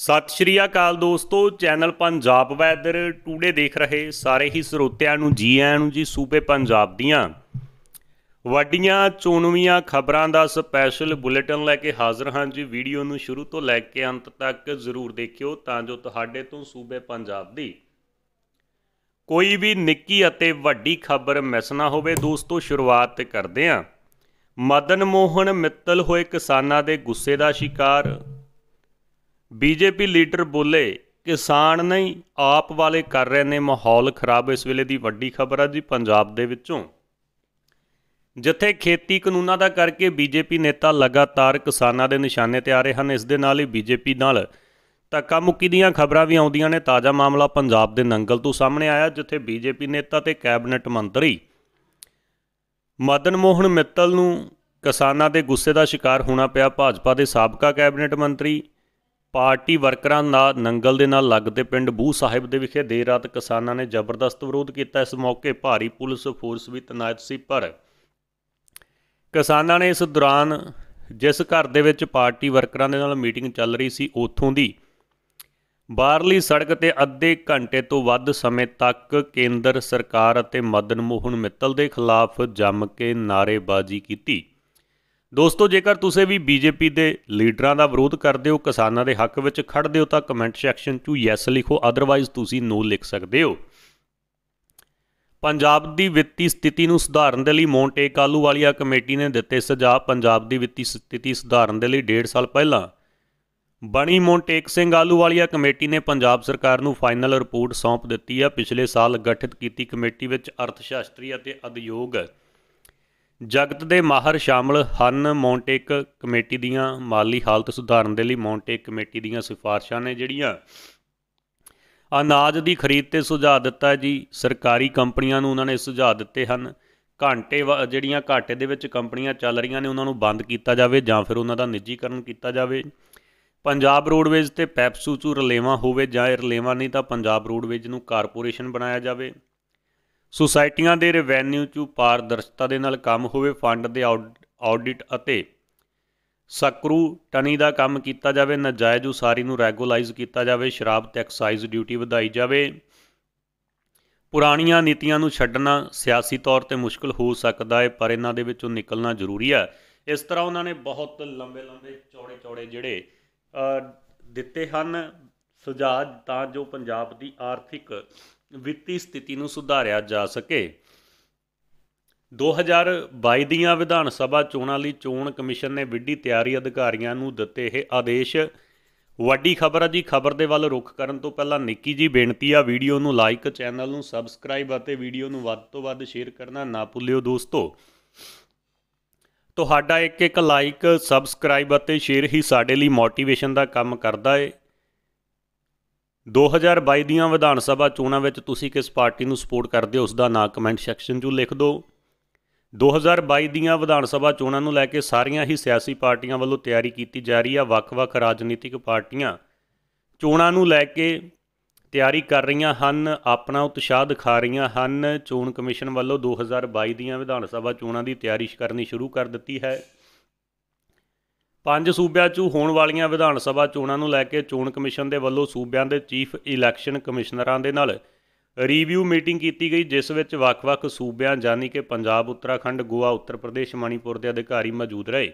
ਸਤਿ ਸ਼੍ਰੀ ਅਕਾਲ ਦੋਸਤੋ channel Punjab weather today ਦੇਖ ਰਹੇ ਸਾਰੇ ਹੀ ਸਰੋਤਿਆਂ ਨੂੰ ਜੀ ਆਇਆਂ ਨੂੰ ਜੀ ਸੂਬੇ ਪੰਜਾਬ ਦੀਆਂ ਵੱਡੀਆਂ ਚੋਣਵੀਆਂ ਖਬਰਾਂ ਦਾ ਸਪੈਸ਼ਲ ਬੁਲੇਟਿਨ ਲੈ ਕੇ ਹਾਜ਼ਰ ਹਾਂ ਜੀ ਵੀਡੀਓ ਨੂੰ ਸ਼ੁਰੂ ਤੋਂ ਲੈ ਕੇ ਅੰਤ ਤੱਕ ਜ਼ਰੂਰ ਦੇਖਿਓ ਤਾਂ ਜੋ ਤੁਹਾਡੇ ਤੋਂ ਸੂਬੇ ਪੰਜਾਬ ਦੀ ਕੋਈ ਵੀ ਨਿੱਕੀ ਅਤੇ ਵੱਡੀ ਖਬਰ ਮਿਸ ਨਾ ਹੋਵੇ ਦੋਸਤੋ ਸ਼ੁਰੂਆਤ ਕਰਦੇ ਹਾਂ ਮਦਨ ਮੋਹਨ ਮਿੱਤਲ ਹੋਏ ਕਿਸਾਨਾਂ ਦੇ ਗੁੱਸੇ ਦਾ ਸ਼ਿਕਾਰ ਬੀਜੇਪੀ ਲੀਡਰ ਬੋਲੇ ਕਿਸਾਨ ਨਹੀਂ ਆਪ ਵਾਲੇ ਕਰ ਰਹੇ ਨੇ ਮਾਹੌਲ ਖਰਾਬ ਇਸ ਵੇਲੇ ਦੀ ਵੱਡੀ ਖਬਰ ਆ ਜੀ ਪੰਜਾਬ ਦੇ ਵਿੱਚੋਂ ਜਿੱਥੇ ਖੇਤੀ ਕਾਨੂੰਨਾਂ ਦਾ ਕਰਕੇ ਬੀਜੇਪੀ ਨੇਤਾ ਲਗਾਤਾਰ ਕਿਸਾਨਾਂ ਦੇ ਨਿਸ਼ਾਨੇ ਤੇ ਆ ਰਹੇ ਹਨ ਇਸ ਦੇ ਨਾਲ ਹੀ ਬੀਜੇਪੀ ਨਾਲ ਧੱਕਾ ਮੁੱਕੀ ਦੀਆਂ ਖਬਰਾਂ ਵੀ ਆਉਂਦੀਆਂ ਨੇ ਤਾਜ਼ਾ ਮਾਮਲਾ ਪੰਜਾਬ ਦੇ ਨੰਗਲ ਤੋਂ ਸਾਹਮਣੇ ਆਇਆ ਜਿੱਥੇ ਬੀਜੇਪੀ ਨੇਤਾ ਤੇ ਕੈਬਨਿਟ ਮੰਤਰੀ ਮਦਨ ਮੋਹਨ ਮਿੱਤਲ ਨੂੰ ਕਿਸਾਨਾਂ ਦੇ ਗੁੱਸੇ ਦਾ ਸ਼ਿਕਾਰ ਹੋਣਾ ਪਿਆ ਭਾਜਪਾ ਦੇ ਸਾਬਕਾ ਕੈਬਨਿਟ ਮੰਤਰੀ ਪਾਰਟੀ ਵਰਕਰਾਂ ਨਾਲ ਨੰਗਲ ਦੇ ਨਾਲ ਲੱਗਦੇ ਪਿੰਡ ਬੂਹ ਸਾਹਿਬ ਦੇ ਵਿਖੇ ਦੇਰ ਰਾਤ ਕਿਸਾਨਾਂ ਨੇ ਜ਼ਬਰਦਸਤ ਵਿਰੋਧ ਕੀਤਾ ਇਸ ਮੌਕੇ ਭਾਰੀ ਪੁਲਿਸ ਫੋਰਸ ਵੀ ਤਨਾਇਤ ਸੀ ਪਰ ਕਿਸਾਨਾਂ ਨੇ ਇਸ ਦੌਰਾਨ ਜਿਸ ਘਰ ਦੇ ਵਿੱਚ ਪਾਰਟੀ ਵਰਕਰਾਂ ਦੇ ਨਾਲ ਮੀਟਿੰਗ ਚੱਲ ਰਹੀ ਸੀ ਉੱਥੋਂ ਦੀ ਬਾਹਰਲੀ ਸੜਕ ਤੇ ਅੱਧੇ ਘੰਟੇ ਤੋਂ ਵੱਧ ਸਮੇਂ ਤੱਕ ਕੇਂਦਰ ਸਰਕਾਰ ਅਤੇ ਮਦਨ ਮੋਹਨ ਮਿੱਤਲ ਦੇ ਖਿਲਾਫ ਜੰਮ ਕੇ ਨਾਰੇਬਾਜ਼ੀ ਕੀਤੀ ਦੋਸਤੋ ਜੇਕਰ ਤੁਸੀਂ ਵੀ ਬੀਜੇਪੀ ਦੇ ਲੀਡਰਾਂ ਦਾ ਵਿਰੋਧ ਕਰਦੇ ਹੋ ਕਿਸਾਨਾਂ ਦੇ ਹੱਕ ਵਿੱਚ ਖੜਦੇ ਹੋ ਤਾਂ ਕਮੈਂਟ ਸੈਕਸ਼ਨ 'ਚ ਯੈਸ ਲਿਖੋ ਆਦਰਵਾਇਜ਼ ਤੁਸੀਂ ਨੋ ਲਿਖ ਸਕਦੇ ਹੋ ਪੰਜਾਬ ਦੀ ਵਿੱਤੀ ਸਥਿਤੀ ਨੂੰ ਸੁਧਾਰਨ ਦੇ ਲਈ ਮੌਂਟੇ ਕਾਲੂ ਵਾਲੀਆ ਕਮੇਟੀ ਨੇ ਦਿੱਤੇ ਸੁਝਾਅ ਪੰਜਾਬ ਦੀ ਵਿੱਤੀ ਸਥਿਤੀ ਸੁਧਾਰਨ ਦੇ ਲਈ 1.5 ਸਾਲ ਪਹਿਲਾਂ ਬਣੀ ਮੋਂਟੇਕ ਸਿੰਘ ਆਲੂ ਵਾਲੀਆ ਕਮੇਟੀ ਨੇ ਪੰਜਾਬ ਸਰਕਾਰ ਨੂੰ ਫਾਈਨਲ ਰਿਪੋਰਟ ਸੌਂਪ ਦਿੱਤੀ ਹੈ ਪਿਛਲੇ ਸਾਲ ਗਠਿਤ ਕੀਤੀ ਕਮੇਟੀ ਵਿੱਚ ਅਰਥਸ਼ਾਸਤਰੀ ਅਤੇ ਅਦਯੋਗ ਜਗਤ ਦੇ ਮਾਹਰ ਸ਼ਾਮਲ ਹਨ ਮੌਂਟੇਕ ਕਮੇਟੀ ਦੀਆਂ ਮਾਲੀ ਹਾਲਤ ਸੁਧਾਰਨ ਦੇ ਲਈ ਮੌਂਟੇਕ ਕਮੇਟੀ ਦੀਆਂ ਸਿਫਾਰਸ਼ਾਂ ਨੇ ਜਿਹੜੀਆਂ ਅਨਾਜ ਦੀ ਖਰੀਦ ਤੇ ਸੁਝਾਅ ਦਿੱਤਾ ਜੀ ਸਰਕਾਰੀ ਕੰਪਨੀਆਂ ਨੂੰ ਉਹਨਾਂ ਨੇ ਸੁਝਾਅ ਦਿੱਤੇ ਹਨ ਘਾਟੇ ਜਿਹੜੀਆਂ ਘਾਟੇ ਦੇ ਵਿੱਚ ਕੰਪਨੀਆਂ ਚੱਲ ਰਹੀਆਂ ਨੇ ਉਹਨਾਂ ਨੂੰ ਬੰਦ ਕੀਤਾ ਜਾਵੇ ਜਾਂ ਫਿਰ ਉਹਨਾਂ ਦਾ ਨਿੱਜੀਕਰਨ ਕੀਤਾ ਜਾਵੇ ਪੰਜਾਬ ਰੋਡਵੇਜ਼ ਤੇ ਪੈਪਸੂ ਚੂ ਰਲੇਵਾ ਹੋਵੇ ਜਾਂ ਰਲੇਵਾ ਨਹੀਂ ਤਾਂ ਪੰਜਾਬ ਰੋਡਵੇਜ਼ ਨੂੰ ਕਾਰਪੋਰੇਸ਼ਨ ਬਣਾਇਆ ਜਾਵੇ ਸੁਸਾਇਟੀਆਂ ਦੇ ਰੈਵਨਿਊ 'ਚ ਪਾਰਦਰਸ਼ਤਾ ਦੇ ਨਾਲ ਕੰਮ ਹੋਵੇ ਫੰਡ ਦੇ ਆਡਿਟ ਅਤੇ ਸਕਰੂ ਟਨੀ ਦਾ ਕੰਮ ਕੀਤਾ ਜਾਵੇ ਨਜਾਇਜ਼ ਉਸਾਰੀ ਨੂੰ ਰੈਗੂਲਾਈਜ਼ ਕੀਤਾ ਜਾਵੇ ਸ਼ਰਾਬ ਤੇ ਐਕਸਾਈਜ਼ ਡਿਊਟੀ ਵਧਾਈ ਜਾਵੇ ਪੁਰਾਣੀਆਂ ਨੀਤੀਆਂ ਨੂੰ ਛੱਡਣਾ ਸਿਆਸੀ ਤੌਰ ਤੇ ਮੁਸ਼ਕਲ ਹੋ ਸਕਦਾ ਹੈ ਪਰ ਇਹਨਾਂ ਦੇ ਵਿੱਚੋਂ ਨਿਕਲਣਾ ਜ਼ਰੂਰੀ ਹੈ ਇਸ ਤਰ੍ਹਾਂ ਉਹਨਾਂ ਨੇ ਬਹੁਤ ਲੰਬੇ ਲੰਬੇ ਚੌੜੇ ਚੌੜੇ ਜਿਹੜੇ ਦਿੱਤੇ ਹਨ ਸੁਝਾਅ ਤਾਂ ਜੋ ਪੰਜਾਬ ਦੀ ਆਰਥਿਕ ਵਿੱਤੀ ਸਥਿਤੀ ਨੂੰ ਸੁਧਾਰਿਆ ਜਾ ਸਕੇ 2022 ਦੀਆਂ ਵਿਧਾਨ ਸਭਾ ਚੋਣਾਂ ਲਈ ਚੋਣ ਕਮਿਸ਼ਨ ਨੇ ਵਿੱਢੀ ਤਿਆਰੀ ਅਧਿਕਾਰੀਆਂ ਨੂੰ ਦਿੱਤੇ ਇਹ ਆਦੇਸ਼ ਵੱਡੀ ਖਬਰ ਆ ਜੀ ਖਬਰ ਦੇ ਵੱਲ ਰੁਖ ਕਰਨ ਤੋਂ ਪਹਿਲਾਂ ਨਿੱਕੀ ਜੀ ਬੇਨਤੀ ਆ ਵੀਡੀਓ ਨੂੰ ਲਾਈਕ ਚੈਨਲ ਨੂੰ ਸਬਸਕ੍ਰਾਈਬ ਅਤੇ ਵੀਡੀਓ ਨੂੰ ਵੱਧ ਤੋਂ ਵੱਧ ਸ਼ੇਅਰ ਕਰਨਾ ਨਾ ਭੁੱਲਿਓ ਦੋਸਤੋ ਤੁਹਾਡਾ ਇੱਕ ਇੱਕ ਲਾਈਕ ਸਬਸਕ੍ਰਾਈਬ ਅਤੇ ਸ਼ੇਅਰ ਹੀ ਸਾਡੇ ਲਈ ਮੋਟੀਵੇਸ਼ਨ ਦਾ ਕੰਮ ਕਰਦਾ ਏ 2022 ਦੀਆਂ ਵਿਧਾਨ ਸਭਾ ਚੋਣਾਂ ਵਿੱਚ ਤੁਸੀਂ ਕਿਸ ਪਾਰਟੀ ਨੂੰ ਸਪੋਰਟ ਕਰਦੇ ਹੋ ਉਸ ਦਾ ਨਾਮ ਕਮੈਂਟ ਸੈਕਸ਼ਨ 'ਚ ਲਿਖ ਦਿਓ 2022 ਦੀਆਂ ਵਿਧਾਨ ਸਭਾ ਚੋਣਾਂ ਨੂੰ ਲੈ ਕੇ ਸਾਰੀਆਂ ਹੀ ਸਿਆਸੀ ਪਾਰਟੀਆਂ ਵੱਲੋਂ ਤਿਆਰੀ ਕੀਤੀ ਜਾ ਰਹੀ ਆ ਵੱਖ-ਵੱਖ ਰਾਜਨੀਤਿਕ ਪਾਰਟੀਆਂ ਚੋਣਾਂ ਨੂੰ ਲੈ ਕੇ ਤਿਆਰੀ ਕਰ ਰਹੀਆਂ ਹਨ ਆਪਣਾ ਉਤਸ਼ਾਹ ਦਿਖਾ ਰਹੀਆਂ ਹਨ ਚੋਣ ਕਮਿਸ਼ਨ ਵੱਲੋਂ 2022 ਦੀਆਂ ਵਿਧਾਨ ਸਭਾ ਚੋਣਾਂ ਦੀ ਤਿਆਰੀ ਕਰਨੀ ਸ਼ੁਰੂ ਕਰ ਦਿੱਤੀ ਹੈ ਪੰਜ ਸੂਬਿਆਂ 'ਚ ਹੋਣ ਵਾਲੀਆਂ ਵਿਧਾਨ ਸਭਾ ਚੋਣਾਂ ਨੂੰ ਲੈ ਕੇ ਚੋਣ ਕਮਿਸ਼ਨ ਦੇ ਵੱਲੋਂ ਸੂਬਿਆਂ ਦੇ ਚੀਫ ਇਲੈਕਸ਼ਨ ਕਮਿਸ਼ਨਰਾਂ ਦੇ ਨਾਲ ਰਿਵਿਊ ਮੀਟਿੰਗ ਕੀਤੀ ਗਈ ਜਿਸ ਵਿੱਚ ਵੱਖ-ਵੱਖ ਸੂਬਿਆਂ ਜਾਨੀ ਕਿ ਪੰਜਾਬ ਉੱਤਰਾਖੰਡ ਗੋਆ ਉੱਤਰ ਪ੍ਰਦੇਸ਼ ਮਣੀਪੁਰ ਦੇ ਅਧਿਕਾਰੀ ਮੌਜੂਦ ਰਹੇ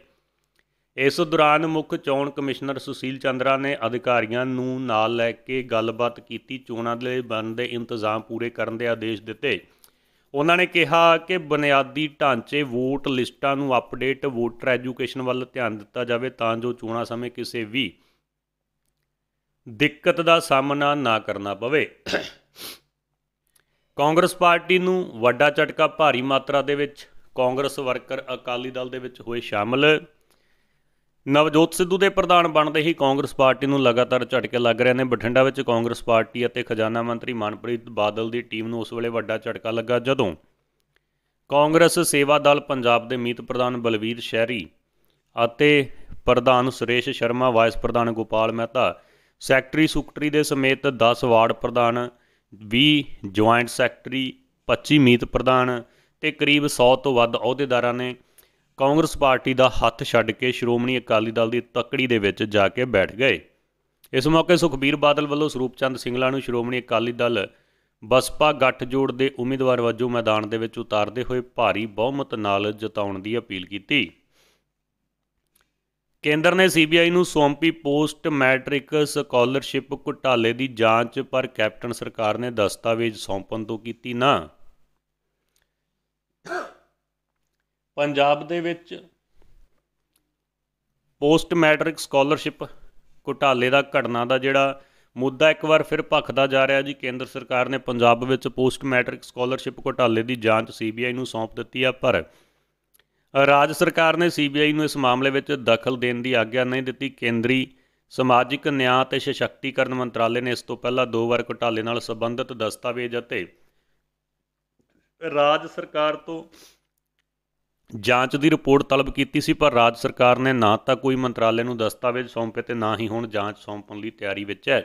ਇਸ ਦੌਰਾਨ ਮੁੱਖ ਚੋਣ ਕਮਿਸ਼ਨਰ ਸੁਸ਼ੀਲ ਚੰਦਰਾ ਨੇ ਅਧਿਕਾਰੀਆਂ ਨੂੰ ਨਾਲ ਲੈ ਕੇ ਗੱਲਬਾਤ ਕੀਤੀ ਚੋਣਾਂ ਦੇ ਬਣਦੇ ਇੰਤਜ਼ਾਮ ਪੂਰੇ ਕਰਨ ਦੇ ਆਦੇਸ਼ ਦਿੱਤੇ ਉਹਨਾਂ ਨੇ ਕਿਹਾ ਕਿ ਬੁਨਿਆਦੀ ਢਾਂਚੇ ਵੋਟ ਲਿਸਟਾਂ ਨੂੰ ਅਪਡੇਟ ਵੋਟਰ ਐਜੂਕੇਸ਼ਨ ਵੱਲ ਧਿਆਨ ਦਿੱਤਾ ਜਾਵੇ ਤਾਂ ਜੋ ਚੋਣਾਂ ਸਮੇਂ ਕਿਸੇ ਵੀ ਦਿੱਕਤ ਦਾ ਸਾਹਮਣਾ ਨਾ ਕਰਨਾ ਪਵੇ ਕਾਂਗਰਸ ਪਾਰਟੀ ਨੂੰ ਵੱਡਾ ਝਟਕਾ ਭਾਰੀ ਮਾਤਰਾ ਦੇ ਵਿੱਚ ਕਾਂਗਰਸ ਵਰਕਰ ਅਕਾਲੀ ਦਲ ਦੇ ਵਿੱਚ ਹੋਏ ਸ਼ਾਮਲ ਨਵਜੋਤ ਸਿੱਧੂ ਦੇ ਪ੍ਰਧਾਨ ਬਣਦੇ ਹੀ ਕਾਂਗਰਸ ਪਾਰਟੀ ਨੂੰ ਲਗਾਤਾਰ ਝਟਕੇ ਲੱਗ ਰਹੇ ਨੇ ਬਠਿੰਡਾ ਵਿੱਚ ਕਾਂਗਰਸ ਪਾਰਟੀ ਅਤੇ ਖਜ਼ਾਨਾ ਮੰਤਰੀ ਮਨਪ੍ਰੀਤ ਬਾਦਲ ਦੀ ਟੀਮ ਨੂੰ ਉਸ ਵੇਲੇ ਵੱਡਾ ਝਟਕਾ ਲੱਗਾ ਜਦੋਂ ਕਾਂਗਰਸ ਸੇਵਾ ਦਲ ਪੰਜਾਬ ਦੇ ਮੀਤ ਪ੍ਰਧਾਨ ਬਲਵੀਰ ਸ਼ਹਿਰੀ ਅਤੇ ਪ੍ਰਧਾਨ ਸੁਰੇਸ਼ ਸ਼ਰਮਾ ਵਾਈਸ ਪ੍ਰਧਾਨ ਗੋਪਾਲ ਮਹਿਤਾ ਸੈਕਟਰੀ ਸੁਕਟਰੀ ਦੇ ਸਮੇਤ 10 ਵਾਰਡ ਪ੍ਰਧਾਨ 20 ਜੁਆਇੰਟ ਸੈਕਟਰੀ 25 ਮੀਤ ਪ੍ਰਧਾਨ ਤੇ ਕਰੀਬ 100 ਤੋਂ ਵੱਧ ਅਹੁਦੇਦਾਰਾਂ ਨੇ ਕਾਂਗਰਸ ਪਾਰਟੀ ਦਾ ਹੱਥ ਛੱਡ ਕੇ ਸ਼੍ਰੋਮਣੀ ਅਕਾਲੀ ਦਲ ਦੀ ਤੱਕੜੀ ਦੇ ਵਿੱਚ ਜਾ ਕੇ ਬੈਠ ਗਏ ਇਸ ਮੌਕੇ ਸੁਖਬੀਰ ਬਾਦਲ ਵੱਲੋਂ ਸਰੂਪ ਚੰਦ ਸਿੰਘਲਾ ਨੂੰ ਸ਼੍ਰੋਮਣੀ ਅਕਾਲੀ ਦਲ ਬਸਪਾ ਗੱਠਜੋੜ ਦੇ ਉਮੀਦਵਾਰ ਵਜੋਂ ਮੈਦਾਨ ਦੇ ਵਿੱਚ ਉਤਾਰਦੇ ਹੋਏ ਭਾਰੀ ਬਹੁਮਤ ਨਾਲ ਜਿਤਾਉਣ ਦੀ ਅਪੀਲ ਕੀਤੀ ਕੇਂਦਰ ਨੇ ਸੀਬੀਆਈ ਨੂੰ ਸੌਂਪੀ ਪੋਸਟ ਮੈਟ੍ਰਿਕ ਸਕਾਲਰਸ਼ਿਪ ਘੁਟਾਲੇ ਦੀ ਜਾਂਚ ਪਰ ਕੈਪਟਨ ਸਰਕਾਰ ਨੇ ਦਸਤਾਵੇਜ਼ ਸੌਂਪਣ ਤੋਂ ਕੀਤੀ ਨਾ ਪੰਜਾਬ ਦੇ ਵਿੱਚ ਪੋਸਟ ਮੈਟ੍ਰਿਕ ਸਕਾਲਰਸ਼ਿਪ ਘੁਟਾਲੇ ਦਾ ਘਟਨਾ ਦਾ ਜਿਹੜਾ ਮੁੱਦਾ ਇੱਕ ਵਾਰ ਫਿਰ ਭਖਦਾ ਜਾ ਰਿਹਾ ਜੀ ਕੇਂਦਰ ਸਰਕਾਰ ਨੇ ਪੰਜਾਬ ਵਿੱਚ ਪੋਸਟ ਮੈਟ੍ਰਿਕ ਸਕਾਲਰਸ਼ਿਪ ਘੁਟਾਲੇ ਦੀ ਜਾਂਚ ਸੀਬੀਆਈ ਨੂੰ ਸੌਂਪ ਦਿੱਤੀ ਆ ਪਰ ਰਾਜ ਸਰਕਾਰ ਨੇ ਸੀਬੀਆਈ ਨੂੰ ਇਸ ਮਾਮਲੇ ਵਿੱਚ ਦਖਲ ਦੇਣ ਦੀ ਆਗਿਆ ਨਹੀਂ ਦਿੱਤੀ ਕੇਂਦਰੀ ਸਮਾਜਿਕ ਨਿਆਂ ਤੇ ਸਸ਼ਕਤੀਕਰਨ ਮੰਤਰਾਲੇ ਨੇ ਇਸ ਤੋਂ ਪਹਿਲਾਂ ਦੋ ਵਾਰ ਘੁਟਾਲੇ ਨਾਲ ਸੰਬੰਧਿਤ ਦਸਤਾਵੇਜ਼ ਅਤੇ ਰਾਜ ਸਰਕਾਰ ਤੋਂ ਜਾਂਚ ਦੀ ਰਿਪੋਰਟ ਤਲਬ ਕੀਤੀ ਸੀ ਪਰ ਰਾਜ ਸਰਕਾਰ ਨੇ ਨਾ ਤਾਂ ਕੋਈ ਮੰਤਰਾਲੇ ਨੂੰ ਦਸਤਾਵੇਜ਼ ਸੌਂਪੇ ਤੇ ਨਾ ਹੀ ਹੁਣ ਜਾਂਚ ਸੌਂਪਣ ਲਈ ਤਿਆਰੀ ਵਿੱਚ ਹੈ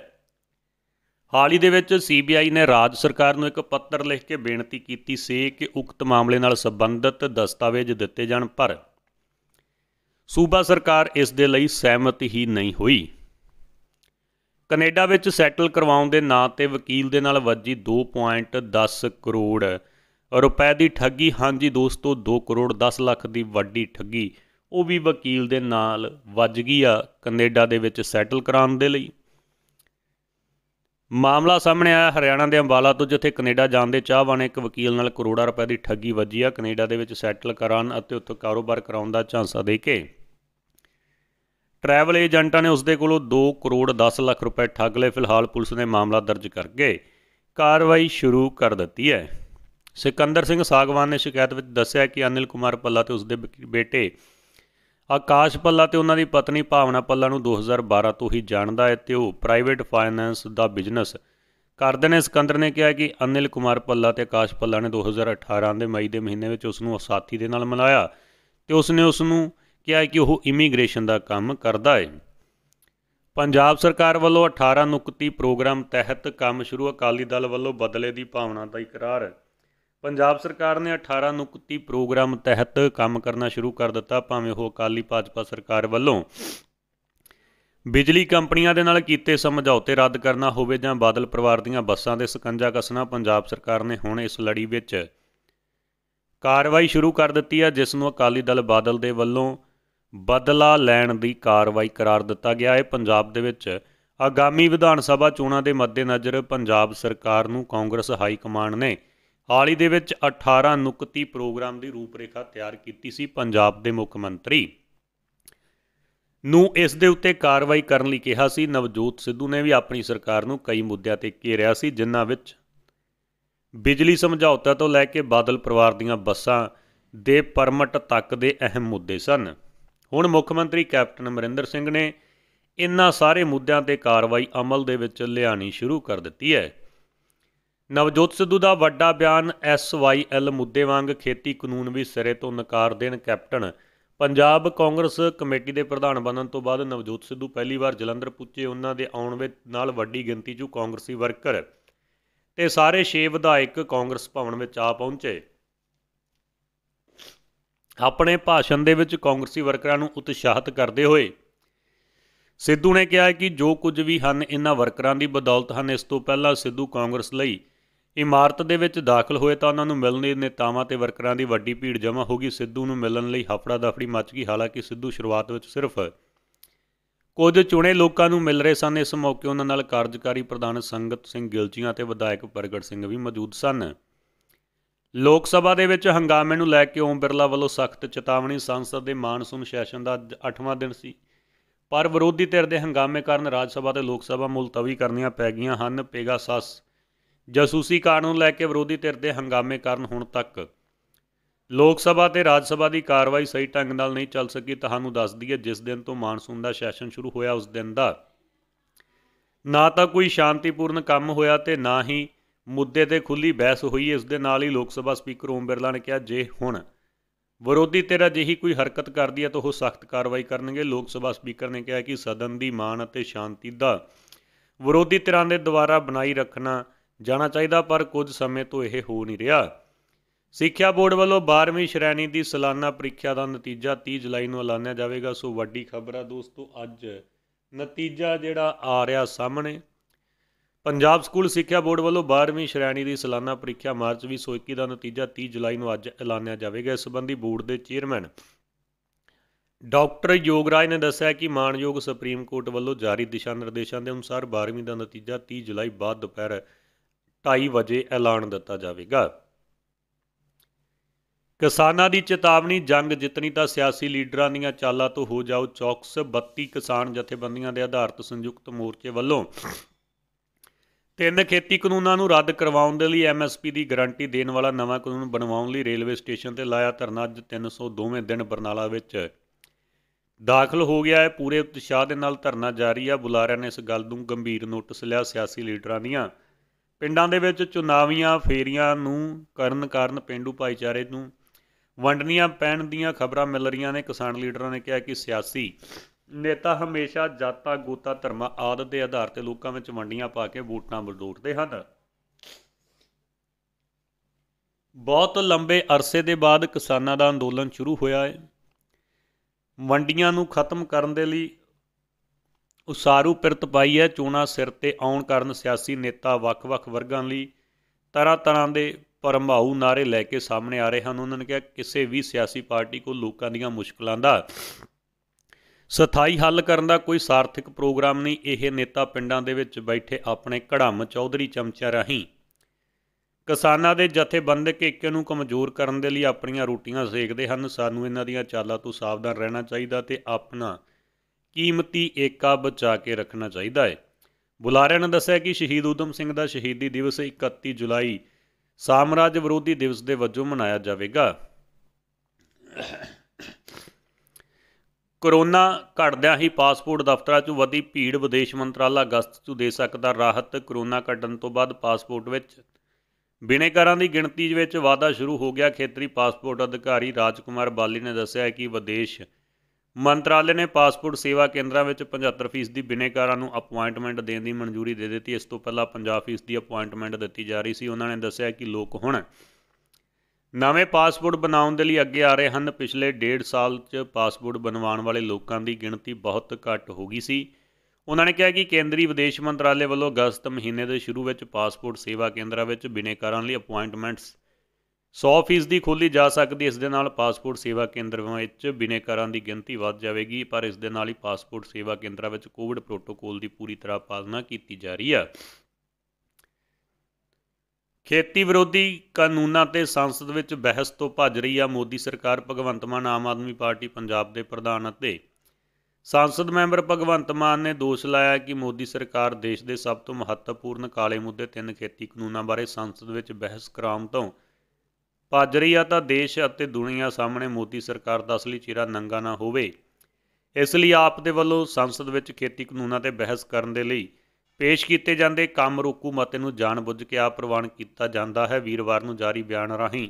ਹਾਲ ਹੀ ਦੇ ਵਿੱਚ ਸੀਬੀਆਈ ਨੇ ਰਾਜ ਸਰਕਾਰ ਨੂੰ ਇੱਕ ਪੱਤਰ ਲਿਖ ਕੇ ਬੇਨਤੀ ਕੀਤੀ ਸੀ ਕਿ ਉਕਤ ਮਾਮਲੇ ਨਾਲ ਸੰਬੰਧਿਤ ਦਸਤਾਵੇਜ਼ ਦਿੱਤੇ ਜਾਣ ਪਰ ਸੂਬਾ ਸਰਕਾਰ ਇਸ ਦੇ ਲਈ ਸਹਿਮਤ ਹੀ ਨਹੀਂ ਹੋਈ ਕੈਨੇਡਾ ਵਿੱਚ ਸੈਟਲ ਕਰਵਾਉਣ ਦੇ ਨਾਂ ਤੇ ਵਕੀਲ ਦੇ ਨਾਲ ਵੱਜੀ 2.10 ਕਰੋੜ ਰੁਪਏ ਦੀ ਠੱਗੀ ਹਾਂਜੀ ਦੋਸਤੋ 2 ਕਰੋੜ 10 ਲੱਖ ਦੀ ਵੱਡੀ ਠੱਗੀ ਉਹ ਵੀ ਵਕੀਲ ਦੇ ਨਾਲ ਵੱਜ ਗਈ ਆ ਕੈਨੇਡਾ ਦੇ ਵਿੱਚ ਸੈਟਲ ਕਰਾਉਣ ਦੇ ਲਈ ਮਾਮਲਾ ਸਾਹਮਣੇ ਆਇਆ ਹਰਿਆਣਾ ਦੇ ਅੰਬਾਲਾ ਤੋਂ ਜਿੱਥੇ ਕੈਨੇਡਾ ਜਾਣ ਦੇ ਚਾਹਵਾਨ ਇੱਕ ਵਕੀਲ ਨਾਲ ਕਰੋੜਾ ਰੁਪਏ ਦੀ ਠੱਗੀ ਵੱਜੀ ਆ ਕੈਨੇਡਾ ਦੇ ਵਿੱਚ ਸੈਟਲ ਕਰਾਉਣ ਅਤੇ ਉੱਥੋਂ ਕਾਰੋਬਾਰ ਕਰਾਉਣ ਦਾ ਝਾਂਸਾ ਦੇ ਕੇ ਟਰੈਵਲ ਏਜੰਟਾਂ ਨੇ ਉਸ ਦੇ ਕੋਲੋਂ 2 ਕਰੋੜ 10 ਲੱਖ ਰੁਪਏ ਠੱਗ ਲਏ ਫਿਲਹਾਲ ਪੁਲਿਸ ਨੇ ਮਾਮਲਾ ਦਰਜ ਕਰਕੇ ਕਾਰਵਾਈ ਸ਼ੁਰੂ ਕਰ ਦਿੱਤੀ ਹੈ ਸਿਕੰਦਰ ਸਿੰਘ ਸਾਗਵਾਨ ਨੇ ਸ਼ਿਕਾਇਤ ਵਿੱਚ ਦੱਸਿਆ ਕਿ ਅਨਿਲ ਕੁਮਾਰ ਪੱਲਾ ਤੇ ਉਸਦੇ ਬੇਟੇ ਆਕਾਸ਼ ਪੱਲਾ ਤੇ ਉਹਨਾਂ ਦੀ ਪਤਨੀ ਭਾਵਨਾ ਪੱਲਾ ਨੂੰ 2012 ਤੋਂ ਹੀ ਜਾਣਦਾ ਹੈ ਤੇ ਉਹ ਪ੍ਰਾਈਵੇਟ ਫਾਈਨੈਂਸ ਦਾ ਬਿਜ਼ਨਸ ਕਰਦੇ ਨੇ ਸਿਕੰਦਰ ਨੇ ਕਿਹਾ ਕਿ ਅਨਿਲ ਕੁਮਾਰ ਪੱਲਾ ਤੇ ਆਕਾਸ਼ ਪੱਲਾ ਨੇ 2018 ਦੇ ਮਈ ਦੇ ਮਹੀਨੇ ਵਿੱਚ ਉਸ ਨੂੰ ਸਾਥੀ ਦੇ ਨਾਲ ਮਿਲਾਇਆ ਤੇ ਉਸ ਨੇ ਉਸ ਨੂੰ ਕਿਹਾ ਕਿ ਉਹ ਇਮੀਗ੍ਰੇਸ਼ਨ ਦਾ ਕੰਮ ਕਰਦਾ ਹੈ ਪੰਜਾਬ ਸਰਕਾਰ ਵੱਲੋਂ 18 ਨੁਕਤੀ ਪ੍ਰੋਗਰਾਮ ਤਹਿਤ ਕੰਮ ਸ਼ੁਰੂ ਅਕਾਲੀ ਦਲ ਵੱਲੋਂ ਬਦਲੇ ਦੀ ਭਾਵਨਾ ਦਾ ਇਕਰਾਰ ਪੰਜਾਬ ਸਰਕਾਰ ਨੇ 18 ਨੁਕਤੀ ਪ੍ਰੋਗਰਾਮ ਤਹਿਤ ਕੰਮ ਕਰਨਾ ਸ਼ੁਰੂ ਕਰ ਦਿੱਤਾ ਭਾਵੇਂ ਉਹ ਅਕਾਲੀ ਭਾਜਪਾ ਸਰਕਾਰ ਵੱਲੋਂ ਬਿਜਲੀ ਕੰਪਨੀਆਂ ਦੇ ਨਾਲ ਕੀਤੇ ਸਮਝੌਤੇ ਰੱਦ ਕਰਨਾ ਹੋਵੇ ਜਾਂ ਬਾਦਲ ਪਰਿਵਾਰ ਦੀਆਂ ਬੱਸਾਂ ਦੇ ਸਕੰਜਾ ਕੱਸਣਾ ਪੰਜਾਬ ਸਰਕਾਰ ਨੇ ਹੁਣ ਇਸ ਲੜੀ ਵਿੱਚ ਕਾਰਵਾਈ ਸ਼ੁਰੂ ਕਰ ਦਿੱਤੀ ਹੈ ਜਿਸ ਨੂੰ ਅਕਾਲੀ ਦਲ ਬਾਦਲ ਦੇ ਵੱਲੋਂ ਬਦਲਾ ਲੈਣ ਦੀ ਕਾਰਵਾਈ ਕਰਾਰ ਦਿੱਤਾ ਗਿਆ ਹੈ ਪੰਜਾਬ ਦੇ ਵਿੱਚ ਆਗਾਮੀ ਵਿਧਾਨ ਸਭਾ ਚੋਣਾਂ ਦੇ ਮੱਦੇਨਜ਼ਰ ਪੰਜਾਬ ਸਰਕਾਰ ਨੂੰ ਕਾਂਗਰਸ ਹਾਈ ਕਮਾਂਡ ਨੇ ਹਾਲੀ ਦੇ ਵਿੱਚ 18 ਨੁਕਤੀ ਪ੍ਰੋਗਰਾਮ ਦੀ ਰੂਪਰੇਖਾ ਤਿਆਰ ਕੀਤੀ ਸੀ ਪੰਜਾਬ ਦੇ ਮੁੱਖ ਮੰਤਰੀ ਨੂੰ ਇਸ ਦੇ ਉੱਤੇ ਕਾਰਵਾਈ ਕਰਨ ਲਈ ਕਿਹਾ ਸੀ ਨਵਜੋਤ ਸਿੱਧੂ ਨੇ ਵੀ ਆਪਣੀ ਸਰਕਾਰ ਨੂੰ ਕਈ ਮੁੱਦਿਆਂ ਤੇ ਘੇਰਿਆ ਸੀ ਜਿਨ੍ਹਾਂ ਵਿੱਚ ਬਿਜਲੀ ਸਮਝੌਤਾ ਤੋਂ ਲੈ ਕੇ ਬਾਦਲ ਪਰਿਵਾਰ ਦੀਆਂ ਬੱਸਾਂ ਦੇ ਪਰਮਿਟ ਤੱਕ ਦੇ ਅਹਿਮ ਮੁੱਦੇ ਸਨ ਹੁਣ ਮੁੱਖ ਮੰਤਰੀ ਕੈਪਟਨ ਅਮਰਿੰਦਰ ਸਿੰਘ ਨੇ ਇਨ੍ਹਾਂ ਸਾਰੇ ਮੁੱਦਿਆਂ ਤੇ ਕਾਰਵਾਈ ਅਮਲ ਦੇ ਵਿੱਚ ਲਿਆਣੀ ਸ਼ੁਰੂ ਕਰ ਦਿੱਤੀ ਹੈ ਨਵਜੋਤ ਸਿੱਧੂ ਦਾ ਵੱਡਾ ਬਿਆਨ ਐਸਵਾਈਐਲ ਮੁੱਦੇ ਵਾਂਗ ਖੇਤੀ ਕਾਨੂੰਨ ਵੀ ਸਿਰੇ ਤੋਂ ਨਕਾਰ ਦੇਣ ਕੈਪਟਨ ਪੰਜਾਬ ਕਾਂਗਰਸ ਕਮੇਟੀ ਦੇ ਪ੍ਰਧਾਨ ਬਣਨ ਤੋਂ ਬਾਅਦ ਨਵਜੋਤ ਸਿੱਧੂ ਪਹਿਲੀ ਵਾਰ ਜਲੰਧਰ ਪੁੱਜੇ ਉਹਨਾਂ ਦੇ ਆਉਣ ਵਿੱਚ ਨਾਲ ਵੱਡੀ ਗਿਣਤੀ 'ਚ ਕਾਂਗਰਸੀ ਵਰਕਰ ਤੇ ਸਾਰੇ 6 ਵਿਧਾਇਕ ਕਾਂਗਰਸ ਭਵਨ ਵਿੱਚ ਆ ਪਹੁੰਚੇ ਆਪਣੇ ਭਾਸ਼ਣ ਦੇ ਵਿੱਚ ਕਾਂਗਰਸੀ ਵਰਕਰਾਂ ਨੂੰ ਉਤਸ਼ਾਹਿਤ ਕਰਦੇ ਹੋਏ ਸਿੱਧੂ ਨੇ ਕਿਹਾ ਕਿ ਜੋ ਕੁਝ ਵੀ ਹਨ ਇਹਨਾਂ ਵਰਕਰਾਂ ਦੀ ਬਦੌਲਤ ਹਨ ਇਸ ਤੋਂ ਪਹਿਲਾਂ ਸਿੱਧੂ ਕਾਂਗਰਸ ਲਈ ਇਮਾਰਤ ਦੇ ਵਿੱਚ ਦਾਖਲ ਹੋਏ ਤਾਂ ਉਹਨਾਂ ਨੂੰ ਮਿਲਣ ਲਈ ਨੇਤਾਵਾਂ ਤੇ ਵਰਕਰਾਂ ਦੀ ਵੱਡੀ ਭੀੜ ਜਮ੍ਹਾਂ ਹੋ ਗਈ ਸਿੱਧੂ ਨੂੰ ਮਿਲਣ ਲਈ ਹਫੜਾ ਦਫੜੀ ਮੱਚ ਗਈ ਹਾਲਾਂਕਿ ਸਿੱਧੂ ਸ਼ੁਰੂਆਤ ਵਿੱਚ ਸਿਰਫ ਕੁਝ ਚੁਣੇ ਲੋਕਾਂ ਨੂੰ ਮਿਲ ਰਹੇ ਸਨ ਇਸ ਮੌਕੇ ਉਹਨਾਂ ਨਾਲ ਕਾਰਜਕਾਰੀ ਪ੍ਰਧਾਨ ਸੰਗਤ ਸਿੰਘ ਗਿਲਚੀਆਂ ਤੇ ਵਿਧਾਇਕ ਪ੍ਰਗਟ ਸਿੰਘ ਵੀ ਮੌਜੂਦ ਸਨ ਲੋਕ ਸਭਾ ਦੇ ਵਿੱਚ ਹੰਗਾਮੇ ਨੂੰ ਲੈ ਕੇ ਓਮ ਬਿਰਲਾ ਵੱਲੋਂ ਸਖਤ ਚੇਤਾਵਨੀ ਸੰਸਦ ਦੇ ਮਾਨਸੂਨ ਸੈਸ਼ਨ ਦਾ 8ਵਾਂ ਦਿਨ ਸੀ ਪਰ ਵਿਰੋਧੀ ਧਿਰ ਦੇ ਹੰਗਾਮੇ ਕਾਰਨ ਰਾਜ ਸਭਾ ਤੇ ਲੋਕ ਸਭਾ ਮੁਲਤਵੀ ਕਰਨੀਆਂ ਪੈ ਗਈਆਂ ਹਨ ਪੇਗਾਸਸ ਜਾਸੂਸੀ ਕਾਨੂੰਨ ਲੈ ਕੇ ਵਿਰੋਧੀ ਧਿਰ ਦੇ ਹੰਗਾਮੇ ਕਾਰਨ ਹੁਣ ਤੱਕ ਲੋਕ ਸਭਾ ਤੇ ਰਾਜ ਸਭਾ ਦੀ ਕਾਰਵਾਈ ਸਹੀ ਢੰਗ ਨਾਲ ਨਹੀਂ ਚੱਲ ਸਕੀ ਤੁਹਾਨੂੰ ਦੱਸ ਦਈਏ ਜਿਸ ਦਿਨ ਤੋਂ ਮਾਨਸੂਨ ਦਾ ਸੈਸ਼ਨ ਸ਼ੁਰੂ ਹੋਇਆ ਉਸ ਦਿਨ ਦਾ ਨਾ ਤਾਂ ਕੋਈ ਸ਼ਾਂਤੀਪੂਰਨ ਕੰਮ ਹੋਇਆ ਤੇ ਨਾ ਹੀ ਮੁੱਦੇ ਤੇ ਖੁੱਲੀ ਬਹਿਸ ਹੋਈ ਇਸ ਦੇ ਨਾਲ ਹੀ ਲੋਕ ਸਭਾ ਸਪੀਕਰ ਓਮ ਬਿਰਲਾ ਨੇ ਕਿਹਾ ਜੇ ਹੁਣ ਵਿਰੋਧੀ ਤੇਰਾ ਜਿਹੀ ਕੋਈ ਹਰਕਤ ਕਰਦੀ ਹੈ ਤਾਂ ਉਹ ਸਖਤ ਕਾਰਵਾਈ ਕਰਨਗੇ ਲੋਕ ਸਭਾ ਸਪੀਕਰ ਨੇ ਕਿਹਾ ਕਿ ਸਦਨ ਦੀ ਮਾਨ ਅਤੇ ਸ਼ਾਂਤੀ ਦਾ ਵਿਰੋਧੀ ਧਿਰਾਂ ਦੇ ਦੁਆਰਾ ਬਣਾਈ ਰੱਖਣਾ ਜਾਣਾ ਚਾਹੀਦਾ ਪਰ ਕੁਝ ਸਮੇਂ ਤੋਂ ਇਹ ਹੋ ਨਹੀਂ ਰਿਹਾ ਸਿੱਖਿਆ ਬੋਰਡ ਵੱਲੋਂ 12ਵੀਂ ਸ਼੍ਰੇਣੀ ਦੀ ਸਾਲਾਨਾ ਪ੍ਰੀਖਿਆ ਦਾ ਨਤੀਜਾ 30 ਜੁਲਾਈ ਨੂੰ ਐਲਾਨਿਆ ਜਾਵੇਗਾ ਸੋ ਵੱਡੀ ਖਬਰ ਆ ਦੋਸਤੋ ਅੱਜ ਨਤੀਜਾ ਜਿਹੜਾ ਆ ਰਿਹਾ ਸਾਹਮਣੇ ਪੰਜਾਬ ਸਕੂਲ ਸਿੱਖਿਆ ਬੋਰਡ ਵੱਲੋਂ 12ਵੀਂ ਸ਼੍ਰੇਣੀ ਦੀ ਸਾਲਾਨਾ ਪ੍ਰੀਖਿਆ ਮਾਰਚ 2021 ਦਾ ਨਤੀਜਾ 30 ਜੁਲਾਈ ਨੂੰ ਅੱਜ ਐਲਾਨਿਆ ਜਾਵੇਗਾ ਇਸ ਸੰਬੰਧੀ ਬੋਰਡ ਦੇ ਚੇਅਰਮੈਨ ਡਾਕਟਰ ਯੋਗਰਾਜ ਨੇ ਦੱਸਿਆ ਕਿ ਮਾਨਯੋਗ ਸੁਪਰੀਮ ਕੋਰਟ ਵੱਲੋਂ ਜਾਰੀ ਦਿਸ਼ਾ ਨਿਰਦੇਸ਼ਾਂ ਦੇ ਅਨੁਸਾਰ 12ਵੀਂ ਦਾ ਨਤੀਜਾ 30 ਜੁਲਾਈ ਬਾਅਦ ਦੁਪਹਿਰ 2:30 ਵਜੇ ਐਲਾਨ ਦਿੱਤਾ ਜਾਵੇਗਾ ਕਿਸਾਨਾਂ ਦੀ ਚੇਤਾਵਨੀ ਜੰਗ ਜਿੱਤਣੀ ਤਾਂ ਸਿਆਸੀ ਲੀਡਰਾਂ ਦੀਆਂ ਚਾਲਾਂ ਤੋਂ ਹੋ ਜਾਓ ਚੌਕਸ 32 ਕਿਸਾਨ ਜਥੇਬੰਦੀਆਂ ਦੇ ਆਧਾਰਿਤ ਸੰਯੁਕਤ ਮੋਰਚੇ ਵੱਲੋਂ ਤਿੰਨ ਖੇਤੀ ਕਾਨੂੰਨਾਂ ਨੂੰ ਰੱਦ ਕਰਵਾਉਣ ਦੇ ਲਈ ਐਮਐਸਪੀ ਦੀ ਗਾਰੰਟੀ ਦੇਣ ਵਾਲਾ ਨਵਾਂ ਕਾਨੂੰਨ ਬਣਵਾਉਣ ਲਈ ਰੇਲਵੇ ਸਟੇਸ਼ਨ ਤੇ ਲਾਇਆ ਧਰਨਾ ਅੱਜ 302ਵੇਂ ਦਿਨ ਬਰਨਾਲਾ ਵਿੱਚ ਦਾਖਲ ਹੋ ਗਿਆ ਹੈ ਪੂਰੇ ਉਤਸ਼ਾਹ ਦੇ ਨਾਲ ਧਰਨਾ ਜਾਰੀ ਆ ਬੁਲਾਰਿਆਂ ਨੇ ਇਸ ਗੱਲ ਨੂੰ ਗੰਭੀਰ ਨੋਟਿਸ ਲਿਆ ਸਿਆਸੀ ਲੀਡਰਾਂ ਦੀਆਂ ਪਿੰਡਾਂ ਦੇ ਵਿੱਚ ਚੁਣਾਵੀਆਂ ਫੇਰੀਆਂ ਨੂੰ ਕਰਨ ਕਾਰਨ ਪਿੰਡੂ ਭਾਈਚਾਰੇ ਨੂੰ ਵੰਡਣੀਆਂ ਪੈਣ ਦੀਆਂ ਖਬਰਾਂ ਮਿਲ ਰਹੀਆਂ ਨੇ ਕਿਸਾਨ ਲੀਡਰਾਂ ਨੇ ਕਿਹਾ ਕਿ ਸਿਆਸੀ ਨੇਤਾ ਹਮੇਸ਼ਾ ਜਾਤਾਂ ਗੋਤਾਂ ਧਰਮਾਂ ਆਦਿ ਦੇ ਆਧਾਰ ਤੇ ਲੋਕਾਂ ਵਿੱਚ ਵੰਡੀਆਂ ਪਾ ਕੇ ਵੋਟਾਂ ਬਲਡੋਟਦੇ ਹਨ ਬਹੁਤ ਲੰਬੇ ਅਰਸੇ ਦੇ ਬਾਅਦ ਕਿਸਾਨਾਂ ਦਾ ਅੰਦੋਲਨ ਸ਼ੁਰੂ ਹੋਇਆ ਹੈ ਵੰਡੀਆਂ ਨੂੰ ਖਤਮ ਕਰਨ ਦੇ ਲਈ ਉਸਾਰੂ ਪਿਰਤ ਪਾਈ ਹੈ ਚੋਣਾ ਸਿਰ ਤੇ ਆਉਣ ਕਾਰਨ ਸਿਆਸੀ ਨੇਤਾ ਵੱਖ-ਵੱਖ ਵਰਗਾਂ ਲਈ ਤਰ੍ਹਾਂ-ਤਰ੍ਹਾਂ ਦੇ ਪਰਮਾਉ ਨਾਰੇ ਲੈ ਕੇ ਸਾਹਮਣੇ ਆ ਰਹੇ ਹਨ ਉਹਨਾਂ ਨੇ ਕਿਹਾ ਕਿਸੇ ਵੀ ਸਿਆਸੀ ਪਾਰਟੀ ਕੋਲ ਲੋਕਾਂ ਦੀਆਂ ਮੁਸ਼ਕਲਾਂ ਦਾ ਸਥਾਈ ਹੱਲ ਕਰਨ ਦਾ ਕੋਈ ਸਾਰਥਿਕ ਪ੍ਰੋਗਰਾਮ ਨਹੀਂ ਇਹ ਨੇਤਾ ਪਿੰਡਾਂ ਦੇ ਵਿੱਚ ਬੈਠੇ ਆਪਣੇ ਘੜਮ ਚੌਧਰੀ ਚਮਚਾ ਰਹੀ ਕਿਸਾਨਾਂ ਦੇ ਜਥੇਬੰਦਕ ਇੱਕ ਨੂੰ ਕਮਜ਼ੋਰ ਕਰਨ ਦੇ ਲਈ ਆਪਣੀਆਂ ਰੋਟੀਆਂ ਸੇਕਦੇ ਹਨ ਸਾਨੂੰ ਇਹਨਾਂ ਦੀਆਂ ਚਾਲਾਂ ਤੋਂ ਸਾਵਧਾਨ ਰਹਿਣਾ ਚਾਹੀਦਾ ਤੇ ਆਪਣਾ ਕੀਮਤੀ ਏਕਾ ਬਚਾ ਕੇ ਰੱਖਣਾ ਚਾਹੀਦਾ ਹੈ ਬੁਲਾਰਿਆਂ ਨੇ ਦੱਸਿਆ ਕਿ ਸ਼ਹੀਦ ਉਦਮ ਸਿੰਘ ਦਾ ਸ਼ਹੀਦੀ ਦਿਵਸ 31 ਜੁਲਾਈ ਸਾਮਰਾਜ ਵਿਰੋਧੀ ਦਿਵਸ ਦੇ ਵਜੋਂ ਮਨਾਇਆ ਜਾਵੇਗਾ ਕੋਰੋਨਾ ਘਟਦਿਆਂ ਹੀ ਪਾਸਪੋਰਟ ਦਫ਼ਤਰਾਂ 'ਚ ਵਧੀ ਭੀੜ ਵਿਦੇਸ਼ ਮੰਤਰਾਲਾ ਅਗਸਤ 'ਚ ਦੇ ਸਕਦਾ ਰਾਹਤ ਕੋਰੋਨਾ ਘਟਣ ਤੋਂ ਬਾਅਦ ਪਾਸਪੋਰਟ ਵਿੱਚ ਬਿਨੇਕਾਰਾਂ ਦੀ ਗਿਣਤੀ ਵਿੱਚ ਵਾਧਾ ਸ਼ੁਰੂ ਹੋ ਗਿਆ ਖੇਤਰੀ ਪਾਸਪੋਰਟ ਅਧਿਕਾਰੀ ਰਾਜਕੁਮਾਰ ਬਾਲੀ ਨੇ ਦੱਸਿਆ ਕਿ ਵਿਦੇਸ਼ ਮੰਤਰਾਲੇ ਨੇ ਪਾਸਪੋਰਟ ਸੇਵਾ ਕੇਂਦਰਾਂ ਵਿੱਚ 75% ਦੀ ਬਿਨੇਕਾਰਾਂ ਨੂੰ ਅਪਾਇੰਟਮੈਂਟ ਦੇਣ ਦੀ ਮਨਜ਼ੂਰੀ ਦੇ ਦਿੱਤੀ ਇਸ ਤੋਂ ਪਹਿਲਾਂ 50% ਦੀ ਅਪਾਇੰਟਮੈਂਟ ਦਿੱਤੀ ਜਾ ਰਹੀ ਸੀ ਉਹਨਾਂ ਨੇ ਦੱਸਿਆ ਕਿ ਲੋਕ ਹੁਣ ਨਵੇਂ ਪਾਸਪੋਰਟ ਬਣਾਉਣ ਦੇ ਲਈ ਅੱਗੇ ਆ ਰਹੇ ਹਨ ਪਿਛਲੇ ਡੇਢ ਸਾਲ 'ਚ ਪਾਸਪੋਰਟ ਬਣਵਾਉਣ ਵਾਲੇ ਲੋਕਾਂ ਦੀ ਗਿਣਤੀ ਬਹੁਤ ਘੱਟ ਹੋ ਗਈ ਸੀ ਉਹਨਾਂ ਨੇ ਕਿਹਾ ਕਿ ਕੇਂਦਰੀ ਵਿਦੇਸ਼ ਮੰਤਰਾਲੇ ਵੱਲੋਂ ਅਗਸਤ ਮਹੀਨੇ ਦੇ ਸ਼ੁਰੂ ਵਿੱਚ ਪਾਸਪੋਰਟ ਸੇਵਾ ਕੇਂਦਰਾਂ ਵਿੱਚ ਬਿਨੇਕਾਰਾਂ ਲਈ ਅਪਾਇੰਟਮੈਂਟਸ 100% ਦੀ ਖੋਲੀ ਜਾ ਸਕਦੀ ਇਸ ਦੇ ਨਾਲ ਪਾਸਪੋਰਟ ਸੇਵਾ ਕੇਂਦਰਾਂ ਵਿੱਚ ਬਿਨੇਕਾਰਾਂ ਦੀ ਗਿਣਤੀ ਵੱਧ ਜਾਵੇਗੀ ਪਰ ਇਸ ਦੇ ਨਾਲ ਹੀ ਪਾਸਪੋਰਟ ਸੇਵਾ ਕੇਂਦਰਾਂ ਵਿੱਚ ਕੋਵਿਡ ਪ੍ਰੋਟੋਕੋਲ ਦੀ ਪੂਰੀ ਤਰ੍ਹਾਂ ਪਾਲਣਾ ਕੀਤੀ ਜਾ ਰਹੀ ਹੈ ਖੇਤੀ ਵਿਰੋਧੀ ਕਾਨੂੰਨਾਂ ਤੇ ਸੰਸਦ ਵਿੱਚ ਬਹਿਸ ਤੋਂ ਭੱਜ ਰਹੀ ਆ ਮੋਦੀ ਸਰਕਾਰ ਭਗਵੰਤ ਮਾਨ ਆਮ ਆਦਮੀ ਪਾਰਟੀ ਪੰਜਾਬ ਦੇ ਪ੍ਰਧਾਨ ਅਤੇ ਸੰਸਦ ਮੈਂਬਰ ਭਗਵੰਤ ਮਾਨ ਨੇ ਦੋਸ਼ ਲਾਇਆ ਕਿ ਮੋਦੀ ਸਰਕਾਰ ਦੇਸ਼ ਦੇ ਸਭ ਤੋਂ ਮਹੱਤਵਪੂਰਨ ਕਾਲੇ ਮੁੱਦੇ ਤਿੰਨ ਖੇਤੀ ਕਾਨੂੰਨਾਂ ਬਾਰੇ ਸੰਸਦ ਵਿੱਚ ਬਹਿਸ ਕਰਾਉਣ ਤੋਂ ਭੱਜ ਰਹੀ ਆ ਤਾਂ ਦੇਸ਼ ਅਤੇ ਦੁਨੀਆ ਸਾਹਮਣੇ ਮੋਦੀ ਸਰਕਾਰ ਦਾ ਅਸਲੀ ਚਿਹਰਾ ਨੰਗਾ ਨਾ ਹੋਵੇ ਇਸ ਲਈ ਆਪ ਦੇ ਵੱਲੋਂ ਸੰਸਦ ਵਿੱਚ ਖੇਤੀ ਕਾਨੂੰਨਾਂ ਤੇ ਬਹਿਸ ਕਰਨ ਦੇ ਲਈ ਪੇਸ਼ ਕੀਤੇ ਜਾਂਦੇ ਕੰਮ ਰੋਕੂ ਮਤੇ ਨੂੰ ਜਾਣਬੁੱਝ ਕੇ ਆਪ ਪ੍ਰਵਾਨ ਕੀਤਾ ਜਾਂਦਾ ਹੈ ਵੀਰਵਾਰ ਨੂੰ ਜਾਰੀ ਬਿਆਨ ਰਾਹੀਂ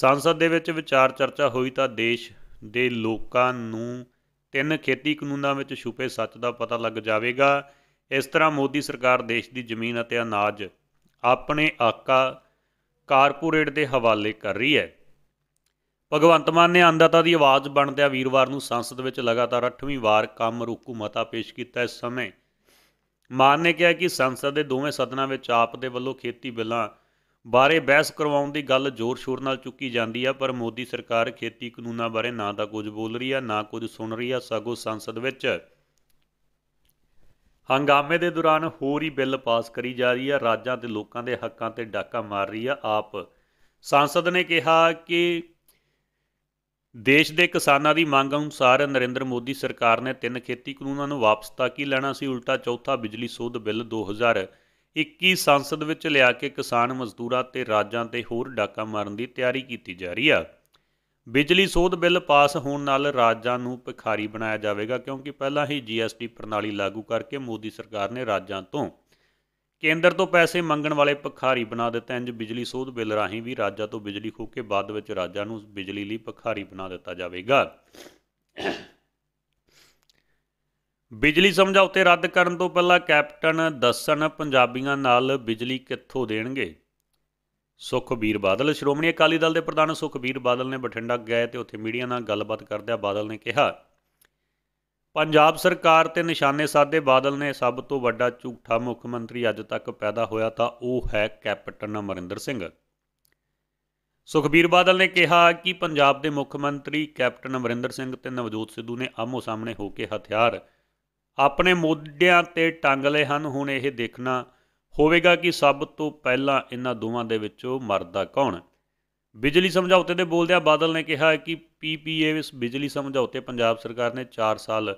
ਸੰਸਦ ਦੇ ਵਿੱਚ ਵਿਚਾਰ ਚਰਚਾ ਹੋਈ ਤਾਂ ਦੇਸ਼ ਦੇ ਲੋਕਾਂ ਨੂੰ ਤਿੰਨ ਖੇਤੀ ਕਾਨੂੰਨਾਂ ਵਿੱਚ ਛੁਪੇ ਸੱਚ ਦਾ ਪਤਾ ਲੱਗ ਜਾਵੇਗਾ ਇਸ ਤਰ੍ਹਾਂ ਮੋਦੀ ਸਰਕਾਰ ਦੇਸ਼ ਦੀ ਜ਼ਮੀਨ ਅਤੇ ਅਨਾਜ ਆਪਣੇ ਆਕਾ ਕਾਰਪੋਰੇਟ ਦੇ ਹਵਾਲੇ ਕਰ ਰਹੀ ਹੈ ਭਗਵੰਤ ਮਾਨ ਨੇ ਅੰਦਾਤਾ ਦੀ ਆਵਾਜ਼ ਬਣਦਿਆਂ ਵੀਰਵਾਰ ਨੂੰ ਸੰਸਦ ਵਿੱਚ ਲਗਾਤਾਰ 8ਵੀਂ ਵਾਰ ਕੰਮ ਰੁਕੂ ਮਤਾ ਪੇਸ਼ ਕੀਤਾ ਇਸ ਸਮੇਂ ਮਾਨ ਨੇ ਕਿਹਾ ਕਿ ਸੰਸਦ ਦੇ ਦੋਵੇਂ ਸਦਨਾਂ ਵਿੱਚ ਆਪ ਦੇ ਵੱਲੋਂ ਖੇਤੀ ਬਿੱਲਾਂ ਬਾਰੇ ਬਹਿਸ ਕਰਵਾਉਣ ਦੀ ਗੱਲ ਜ਼ੋਰ-ਸ਼ੋਰ ਨਾਲ ਚੁੱਕੀ ਜਾਂਦੀ ਆ ਪਰ ਮੋਦੀ ਸਰਕਾਰ ਖੇਤੀ ਕਾਨੂੰਨਾਂ ਬਾਰੇ ਨਾ ਤਾਂ ਕੁਝ ਬੋਲ ਰਹੀ ਆ ਨਾ ਕੁਝ ਸੁਣ ਰਹੀ ਆ ਸਗੋਂ ਸੰਸਦ ਵਿੱਚ ਹੰਗਾਮੇ ਦੇ ਦੌਰਾਨ ਹੋਰ ਹੀ ਬਿੱਲ ਪਾਸ ਕਰੀ ਜਾ ਰਹੀ ਹੈ ਰਾਜਾਂ ਤੇ ਲੋਕਾਂ ਦੇ ਹੱਕਾਂ ਤੇ ਡਾਕਾ ਮਾਰ ਰਹੀ ਹੈ ਆਪ ਸੰਸਦ ਨੇ ਕਿਹਾ ਕਿ ਦੇਸ਼ ਦੇ ਕਿਸਾਨਾਂ ਦੀ ਮੰਗ ਅਨੁਸਾਰ ਨਰਿੰਦਰ ਮੋਦੀ ਸਰਕਾਰ ਨੇ ਤਿੰਨ ਖੇਤੀ ਕਾਨੂੰਨਾਂ ਨੂੰ ਵਾਪਸ ਤਾਂ ਕੀ ਲੈਣਾ ਸੀ ਉਲਟਾ ਚੌਥਾ ਬਿਜਲੀ ਸੋਧ ਬਿੱਲ 2021 ਸੰਸਦ ਵਿੱਚ ਲਿਆ ਕੇ ਕਿਸਾਨ ਮਜ਼ਦੂਰਾਂ ਤੇ ਰਾਜਾਂ ਤੇ ਹੋਰ ਡਾਕਾ ਮਾਰਨ ਦੀ ਤਿਆਰੀ ਕੀਤੀ ਜਾ ਰਹੀ ਹੈ ਬਿਜਲੀ ਸੋਧ ਬਿੱਲ ਪਾਸ ਹੋਣ ਨਾਲ ਰਾਜਾਂ ਨੂੰ ਭਿਖਾਰੀ ਬਣਾਇਆ ਜਾਵੇਗਾ ਕਿਉਂਕਿ ਪਹਿਲਾਂ ਹੀ ਜੀਐਸਟੀ ਪ੍ਰਣਾਲੀ ਲਾਗੂ ਕਰਕੇ ਮੋਦੀ ਸਰਕਾਰ ਨੇ ਰਾਜਾਂ ਤੋਂ ਕੇਂਦਰ ਤੋਂ ਪੈਸੇ ਮੰਗਣ ਵਾਲੇ ਭਿਖਾਰੀ ਬਣਾ ਦਿੱਤੇ ਇੰਜ ਬਿਜਲੀ ਸੋਧ ਬਿੱਲ ਰਾਹੀਂ ਵੀ ਰਾਜਾਂ ਤੋਂ ਬਿਜਲੀ ਖੋ ਕੇ ਬਾਅਦ ਵਿੱਚ ਰਾਜਾਂ ਨੂੰ ਬਿਜਲੀ ਲਈ ਭਿਖਾਰੀ ਬਣਾ ਦਿੱਤਾ ਜਾਵੇਗਾ ਬਿਜਲੀ ਸਮਝੌਤੇ ਰੱਦ ਕਰਨ ਤੋਂ ਪਹਿਲਾਂ ਕੈਪਟਨ ਦੱਸਣ ਪੰਜਾਬੀਆਂ ਨਾਲ ਬਿਜਲੀ ਕਿੱਥੋਂ ਦੇਣਗੇ ਸੁਖਬੀਰ ਬਾਦਲ ਸ਼੍ਰੋਮਣੀ ਅਕਾਲੀ ਦਲ ਦੇ ਪ੍ਰਧਾਨ ਸੁਖਬੀਰ ਬਾਦਲ ਨੇ ਬਠਿੰਡਾ ਗਏ ਤੇ ਉੱਥੇ ਮੀਡੀਆ ਨਾਲ ਗੱਲਬਾਤ ਕਰਦਿਆਂ ਬਾਦਲ ਨੇ ਕਿਹਾ ਪੰਜਾਬ ਸਰਕਾਰ ਤੇ ਨਿਸ਼ਾਨੇ ਸਾਧੇ ਬਾਦਲ ਨੇ ਸਭ ਤੋਂ ਵੱਡਾ ਝੂਠਾ ਮੁੱਖ ਮੰਤਰੀ ਅੱਜ ਤੱਕ ਪੈਦਾ ਹੋਇਆ ਤਾਂ ਉਹ ਹੈ ਕੈਪਟਨ ਅਮਰਿੰਦਰ ਸਿੰਘ ਸੁਖਬੀਰ ਬਾਦਲ ਨੇ ਕਿਹਾ ਕਿ ਪੰਜਾਬ ਦੇ ਮੁੱਖ ਮੰਤਰੀ ਕੈਪਟਨ ਅਮਰਿੰਦਰ ਸਿੰਘ ਤੇ ਨਵਜੋਤ ਸਿੱਧੂ ਨੇ ਆਮੋ ਸਾਹਮਣੇ ਹੋ ਕੇ ਹਥਿਆਰ ਆਪਣੇ ਮੋਢਿਆਂ ਤੇ ਟੰਗ ਲਏ ਹਨ ਹੁਣ ਇਹ ਦੇਖਣਾ ਹੋਵੇਗਾ ਕਿ ਸਭ ਤੋਂ ਪਹਿਲਾਂ ਇਹਨਾਂ ਦੋਵਾਂ ਦੇ ਵਿੱਚੋਂ ਮਰਦਾ ਕੌਣ ਬਿਜਲੀ ਸਮਝੌਤੇ ਦੇ ਬੋਲਦਿਆਂ ਬਾਦਲ ਨੇ ਕਿਹਾ ਕਿ ਪੀਪੀਏ ਇਸ ਬਿਜਲੀ ਸਮਝੌਤੇ ਪੰਜਾਬ ਸਰਕਾਰ ਨੇ 4 ਸਾਲ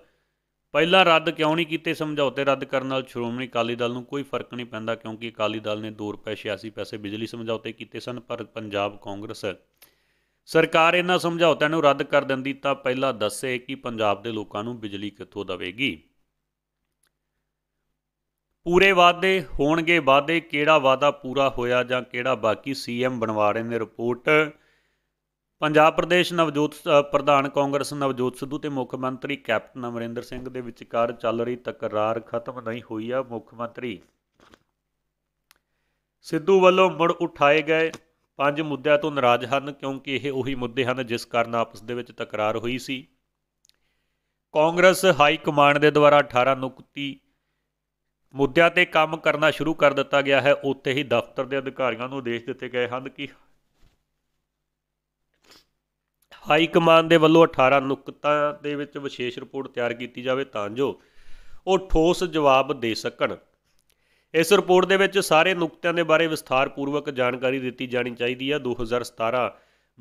ਪਹਿਲਾਂ ਰੱਦ ਕਿਉਂ ਨਹੀਂ ਕੀਤੇ ਸਮਝੌਤੇ ਰੱਦ ਕਰਨ ਨਾਲ ਸ਼੍ਰੋਮਣੀ ਅਕਾਲੀ ਦਲ ਨੂੰ ਕੋਈ ਫਰਕ ਨਹੀਂ ਪੈਂਦਾ ਕਿਉਂਕਿ ਅਕਾਲੀ ਦਲ ਨੇ 2 ਰੁਪਏ 86 ਪੈਸੇ ਬਿਜਲੀ ਸਮਝੌਤੇ ਕੀਤੇ ਸਨ ਪਰ ਪੰਜਾਬ ਕਾਂਗਰਸ ਸਰਕਾਰ ਇਹਨਾਂ ਸਮਝੌਤਿਆਂ ਨੂੰ ਰੱਦ ਕਰ ਦਿੰਦੀ ਤਾਂ ਪਹਿਲਾਂ ਦੱਸੇ ਕਿ ਪੰਜਾਬ ਦੇ ਲੋਕਾਂ ਨੂੰ ਬਿਜਲੀ ਕਿੱਥੋਂ ਦਵੇਗੀ ਪੂਰੇ ਵਾਅਦੇ ਹੋਣਗੇ ਵਾਅਦੇ ਕਿਹੜਾ ਵਾਅਦਾ ਪੂਰਾ ਹੋਇਆ ਜਾਂ ਕਿਹੜਾ ਬਾਕੀ ਸੀਐਮ ਬਣਵਾ ਰਹੇ ਨੇ ਰਿਪੋਰਟ ਪੰਜਾਬ ਪ੍ਰਦੇਸ਼ ਨਵਜੋਤ ਪ੍ਰਧਾਨ ਕਾਂਗਰਸ ਨਵਜੋਤ ਸਿੱਧੂ ਤੇ ਮੁੱਖ ਮੰਤਰੀ ਕੈਪਟਨ ਅਮਰਿੰਦਰ ਸਿੰਘ ਦੇ ਵਿਚਕਾਰ ਚੱਲ ਰਹੀ ਤਕਰਾਰ ਖਤਮ ਨਹੀਂ ਹੋਈ ਆ ਮੁੱਖ ਮੰਤਰੀ ਸਿੱਧੂ ਵੱਲੋਂ ਮੁੜ ਉਠਾਏ ਗਏ ਪੰਜ ਮੁੱਦਿਆਂ ਤੋਂ ਨਾਰਾਜ਼ ਹਨ ਕਿਉਂਕਿ ਇਹ ਉਹੀ ਮੁੱਦੇ ਹਨ ਜਿਸ ਕਾਰਨ ਆਪਸ ਦੇ ਵਿੱਚ ਤਕਰਾਰ ਹੋਈ ਸੀ ਕਾਂਗਰਸ ਹਾਈ ਕਮਾਂਡ ਦੇ ਦੁਆਰਾ 18 ਨੁਕਤੀ ਮੁੱਦਿਆਂ ਤੇ ਕੰਮ ਕਰਨਾ ਸ਼ੁਰੂ ਕਰ ਦਿੱਤਾ ਗਿਆ ਹੈ ਉੱਥੇ ਹੀ ਦਫ਼ਤਰ ਦੇ ਅਧਿਕਾਰੀਆਂ ਨੂੰ ਆਦੇਸ਼ ਦਿੱਤੇ ਗਏ ਹਨ ਕਿ ਹਾਈ ਕਮਾਨ ਦੇ ਵੱਲੋਂ 18 ਨੁਕਤਾਂ ਦੇ ਵਿੱਚ ਵਿਸ਼ੇਸ਼ ਰਿਪੋਰਟ ਤਿਆਰ ਕੀਤੀ ਜਾਵੇ ਤਾਂ ਜੋ ਉਹ ਠੋਸ ਜਵਾਬ ਦੇ ਸਕਣ ਇਸ ਰਿਪੋਰਟ ਦੇ ਵਿੱਚ ਸਾਰੇ ਨੁਕਤਿਆਂ ਦੇ ਬਾਰੇ ਵਿਸਥਾਰਪੂਰਵਕ ਜਾਣਕਾਰੀ ਦਿੱਤੀ ਜਾਣੀ ਚਾਹੀਦੀ ਹੈ 2017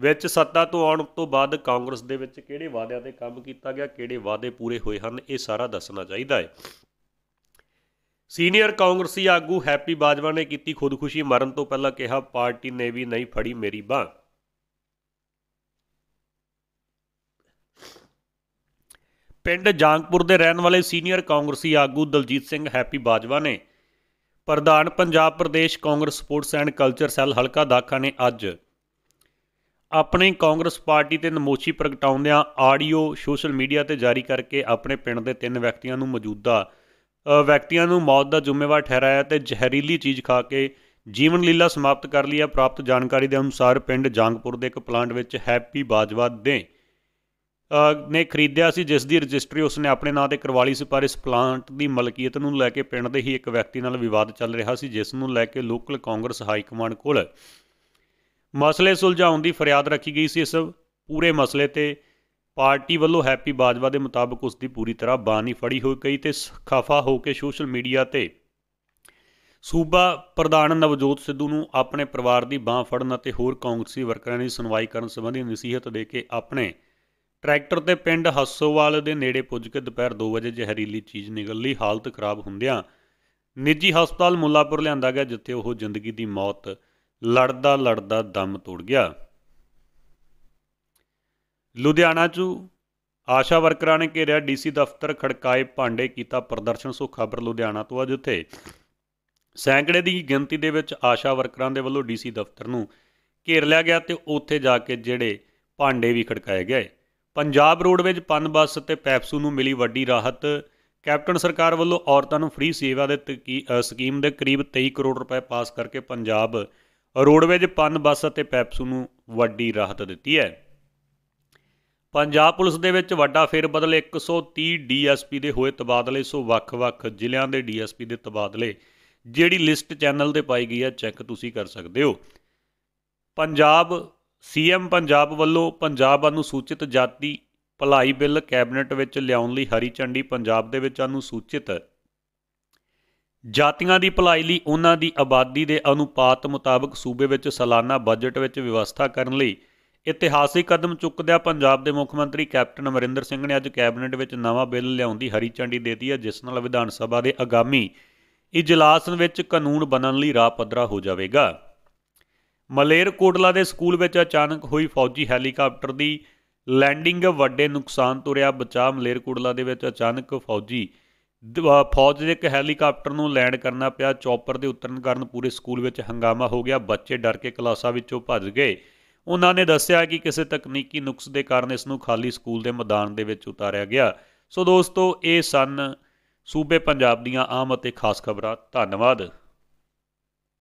ਵਿੱਚ ਸੱਤਾ ਤੋਂ ਆਉਣ ਤੋਂ ਬਾਅਦ ਕਾਂਗਰਸ ਦੇ ਵਿੱਚ ਕਿਹੜੇ ਵਾਅਦਿਆਂ ਤੇ ਕੰਮ ਕੀਤਾ ਗਿਆ ਕਿਹੜੇ ਵਾਅਦੇ ਪੂਰੇ ਹੋਏ ਹਨ ਇਹ ਸਾਰਾ ਦੱਸਣਾ ਚਾਹੀਦਾ ਹੈ ਸੀਨੀਅਰ ਕਾਂਗਰਸੀ ਆਗੂ ਹੈਪੀ ਬਾਜਵਾ ਨੇ ਕੀਤੀ ਖੁਦਕੁਸ਼ੀ ਮਰਨ ਤੋਂ ਪਹਿਲਾਂ ਕਿਹਾ ਪਾਰਟੀ ਨੇ ਵੀ ਨਹੀਂ ਫੜੀ ਮੇਰੀ ਬਾਹ ਪਿੰਡ ਜਾਂਗਪੁਰ ਦੇ ਰਹਿਣ ਵਾਲੇ ਸੀਨੀਅਰ ਕਾਂਗਰਸੀ ਆਗੂ ਦਲਜੀਤ ਸਿੰਘ ਹੈਪੀ ਬਾਜਵਾ ਨੇ ਪ੍ਰਧਾਨ Punjab Pradesh Congress sports and culture cell ਹਲਕਾ ਦਾਖਾ ਨੇ ਅੱਜ ਆਪਣੀ ਕਾਂਗਰਸ ਪਾਰਟੀ ਤੇ ਨਮੋਚੀ ਪ੍ਰਗਟਾਉਂਦਿਆਂ ਆਡੀਓ ਸੋਸ਼ਲ ਮੀਡੀਆ ਤੇ ਜਾਰੀ ਕਰਕੇ ਆਪਣੇ ਪਿੰਡ ਦੇ ਤਿੰਨ ਵਿਅਕਤੀਆਂ ਨੂੰ ਮੌਜੂਦਾ ਵਿਅਕਤੀਆਂ ਨੂੰ ਮੌਤ ਦਾ ਜ਼ਿੰਮੇਵਾਰ ਠਹਿਰਾਇਆ ਤੇ ਜ਼ਹਿਰੀਲੀ ਚੀਜ਼ ਖਾ ਕੇ ਜੀਵਨ ਲੀਲਾ ਸਮਾਪਤ ਕਰ ਲਈ ਹੈ ਪ੍ਰਾਪਤ ਜਾਣਕਾਰੀ ਦੇ ਅਨੁਸਾਰ ਪਿੰਡ ਜੰਗਪੁਰ ਦੇ ਇੱਕ ਪਲਾਂਟ ਵਿੱਚ ਹੈਪੀ ਬਾਜਵਾ ਦੇ ਨੇ ਖਰੀਦਿਆ ਸੀ ਜਿਸ ਦੀ ਰਜਿਸਟਰੀ ਉਸਨੇ ਆਪਣੇ ਨਾਂ ਤੇ ਕਰਵਾ ਲਈ ਸੀ ਪਰ ਇਸ ਪਲਾਂਟ ਦੀ ਮਲਕੀਅਤ ਨੂੰ ਲੈ ਕੇ ਪਿੰਡ ਦੇ ਹੀ ਇੱਕ ਵਿਅਕਤੀ ਨਾਲ ਵਿਵਾਦ ਚੱਲ ਰਿਹਾ ਸੀ ਜਿਸ ਨੂੰ ਲੈ ਕੇ ਲੋਕਲ ਕਾਂਗਰਸ ਹਾਈ ਕਮਾਂਡ ਕੋਲ ਮਸਲੇ ਸੁਲਝਾਉਣ ਦੀ ਫਰਿਆਦ ਰੱਖੀ ਗਈ ਸੀ ਇਸ ਪੂਰੇ ਮਸਲੇ ਤੇ ਪਾਰਟੀ ਵੱਲੋਂ ਹੈਪੀ ਬਾਜਵਾ ਦੇ ਮੁਤਾਬਕ ਉਸ ਦੀ ਪੂਰੀ ਤਰ੍ਹਾਂ ਬਾਨੀ ਫੜੀ ਹੋਈ ਕਈ ਤੇ ਖਫਾ ਹੋ ਕੇ ਸੋਸ਼ਲ ਮੀਡੀਆ ਤੇ ਸੂਬਾ ਪ੍ਰਧਾਨ ਨਵਜੋਤ ਸਿੱਧੂ ਨੂੰ ਆਪਣੇ ਪਰਿਵਾਰ ਦੀ ਬਾਹ ਫੜਨ ਅਤੇ ਹੋਰ ਕਾਂਗਰਸੀ ਵਰਕਰਾਂ ਦੀ ਸੁਣਵਾਈ ਕਰਨ ਸੰਬੰਧੀ ਨਸੀਹਤ ਦੇ ਕੇ ਆਪਣੇ ਟਰੈਕਟਰ ਤੇ ਪਿੰਡ ਹੱਸੋਵਾਲ ਦੇ ਨੇੜੇ ਪੁੱਜ ਕੇ ਦੁਪਹਿਰ 2 ਵਜੇ ਜ਼ਹਿਰੀਲੀ ਚੀਜ਼ ਲਈ ਹਾਲਤ ਖਰਾਬ ਹੁੰਦਿਆਂ ਨਿੱਜੀ ਹਸਪਤਾਲ ਮੁੱਲਾਪੁਰ ਲਿਆਂਦਾ ਗਿਆ ਜਿੱਥੇ ਉਹ ਜ਼ਿੰਦਗੀ ਦੀ ਮੌਤ ਲੜਦਾ ਲੜਦਾ ਦਮ ਤੋੜ ਗਿਆ ਲੁਧਿਆਣਾ 'ਚ ਆਸ਼ਾ ਵਰਕਰਾਂ ਨੇ ਘੇਰਿਆ ਡੀਸੀ ਦਫ਼ਤਰ ਖੜਕਾਏ ਭਾਂਡੇ ਕੀਤਾ ਪ੍ਰਦਰਸ਼ਨ ਸੋ ਖਬਰ ਲੁਧਿਆਣਾ ਤੋਂ ਅੱਜ ਉੱਥੇ ਸੈਂਕੜੇ ਦੀ ਗਿਣਤੀ ਦੇ ਵਿੱਚ ਆਸ਼ਾ ਵਰਕਰਾਂ ਦੇ ਵੱਲੋਂ ਡੀਸੀ ਦਫ਼ਤਰ ਨੂੰ ਘੇਰ ਲਿਆ ਗਿਆ ਤੇ ਉੱਥੇ ਜਾ ਕੇ ਜਿਹੜੇ ਭਾਂਡੇ ਵੀ ਖੜਕਾਏ ਗਏ ਪੰਜਾਬ ਰੋਡਵੇਜ ਪਨਬੱਸ ਤੇ ਪੈਪਸੂ ਨੂੰ ਮਿਲੀ ਵੱਡੀ ਰਾਹਤ ਕੈਪਟਨ ਸਰਕਾਰ ਵੱਲੋਂ ਔਰਤਾਂ ਨੂੰ ਫ੍ਰੀ ਸੇਵਾ ਦੇ ਸਕੀਮ ਦੇ ਕਰੀਬ 23 ਕਰੋੜ ਰੁਪਏ ਪਾਸ ਕਰਕੇ ਪੰਜਾਬ ਰੋਡਵੇਜ ਪਨਬੱਸ ਅਤੇ ਪੈਪਸੂ ਨੂੰ ਵੱਡੀ ਰਾਹਤ ਦਿੱਤੀ ਹੈ ਪੰਜਾਬ ਪੁਲਿਸ ਦੇ ਵਿੱਚ ਵੱਡਾ ਫੇਰਬਦਲ 130 ਡੀਐਸਪੀ ਦੇ ਹੋਏ ਤਬਾਦਲੇ ਸੋ ਵੱਖ-ਵੱਖ ਜ਼ਿਲ੍ਹਿਆਂ ਦੇ ਡੀਐਸਪੀ ਦੇ ਤਬਾਦਲੇ ਜਿਹੜੀ ਲਿਸਟ ਚੈਨਲ ਤੇ ਪਾਈ ਗਈ ਹੈ ਚੈੱਕ ਤੁਸੀਂ ਕਰ ਸਕਦੇ ਹੋ ਪੰਜਾਬ ਸੀਐਮ ਪੰਜਾਬ ਵੱਲੋਂ ਪੰਜਾਬ ਅਨੁਸੂਚਿਤ ਜਾਤੀ ਭਲਾਈ ਬਿੱਲ ਕੈਬਨਿਟ ਵਿੱਚ ਲਿਆਉਣ ਲਈ ਹਰੀ ਚੰਡੀ ਪੰਜਾਬ ਦੇ ਵਿੱਚ ਅਨੁਸੂਚਿਤ ਜਾਤੀਆਂ ਦੀ ਭਲਾਈ ਲਈ ਉਹਨਾਂ ਦੀ ਆਬਾਦੀ ਦੇ ਅਨੁਪਾਤ ਮੁਤਾਬਕ ਸੂਬੇ ਵਿੱਚ ਸਾਲਾਨਾ ਬਜਟ ਵਿੱਚ ਵਿਵਸਥਾ ਕਰਨ ਲਈ ਇਤਿਹਾਸਿਕ ਕਦਮ ਚੁੱਕਦਿਆਂ ਪੰਜਾਬ ਦੇ ਮੁੱਖ ਮੰਤਰੀ ਕੈਪਟਨ ਅਮਰਿੰਦਰ ਸਿੰਘ ਨੇ ਅੱਜ ਕੈਬਨਿਟ ਵਿੱਚ ਨਵਾਂ ਬਿੱਲ ਲਿਆਉਣ ਦੀ ਹਰੀ ਝੰਡੀ ਦੇ ਦਿੱਤੀ ਹੈ ਜਿਸ ਨਾਲ ਵਿਧਾਨ ਸਭਾ ਦੇ ਆਗਾਮੀ ਇਜਲਾਸ ਵਿੱਚ ਕਾਨੂੰਨ ਬਣਨ ਲਈ ਰਾਹ ਪੱਧਰਾ ਹੋ ਜਾਵੇਗਾ ਮਲੇਰ ਕੋਟਲਾ ਦੇ ਸਕੂਲ ਵਿੱਚ ਅਚਾਨਕ ਹੋਈ ਫੌਜੀ ਹੈਲੀਕਾਪਟਰ ਦੀ ਲੈਂਡਿੰਗ ਵੱਡੇ ਨੁਕਸਾਨ ਤੋਂ ਰਿਹਾ ਬਚਾਅ ਮਲੇਰ ਕੋਟਲਾ ਦੇ ਵਿੱਚ ਅਚਾਨਕ ਫੌਜੀ ਫੌਜ ਦੇ ਇੱਕ ਹੈਲੀਕਾਪਟਰ ਨੂੰ ਲੈਂਡ ਕਰਨਾ ਪਿਆ ਚੌਪਰ ਦੇ ਉਤਰਨ ਕਾਰਨ ਪੂਰੇ ਸਕੂਲ ਵਿੱਚ ਹੰਗਾਮਾ ਹੋ ਗਿਆ ਬੱਚੇ ਡਰ ਕੇ ਕਲਾਸਾਂ ਵਿੱਚੋਂ ਭੱਜ ਗਏ ਉਹਨਾਂ ਨੇ ਦੱਸਿਆ ਕਿ ਕਿਸੇ ਤਕਨੀਕੀ ਨੁਕਸ ਦੇ ਕਾਰਨ ਇਸ ਨੂੰ ਖਾਲੀ ਸਕੂਲ ਦੇ ਮੈਦਾਨ ਦੇ ਵਿੱਚ ਉਤਾਰਿਆ ਗਿਆ ਸੋ ਦੋਸਤੋ ਇਹ ਸਨ ਸੂਬੇ ਪੰਜਾਬ ਦੀਆਂ ਆਮ ਅਤੇ ਖਾਸ ਖਬਰਾਂ ਧੰਨਵਾਦ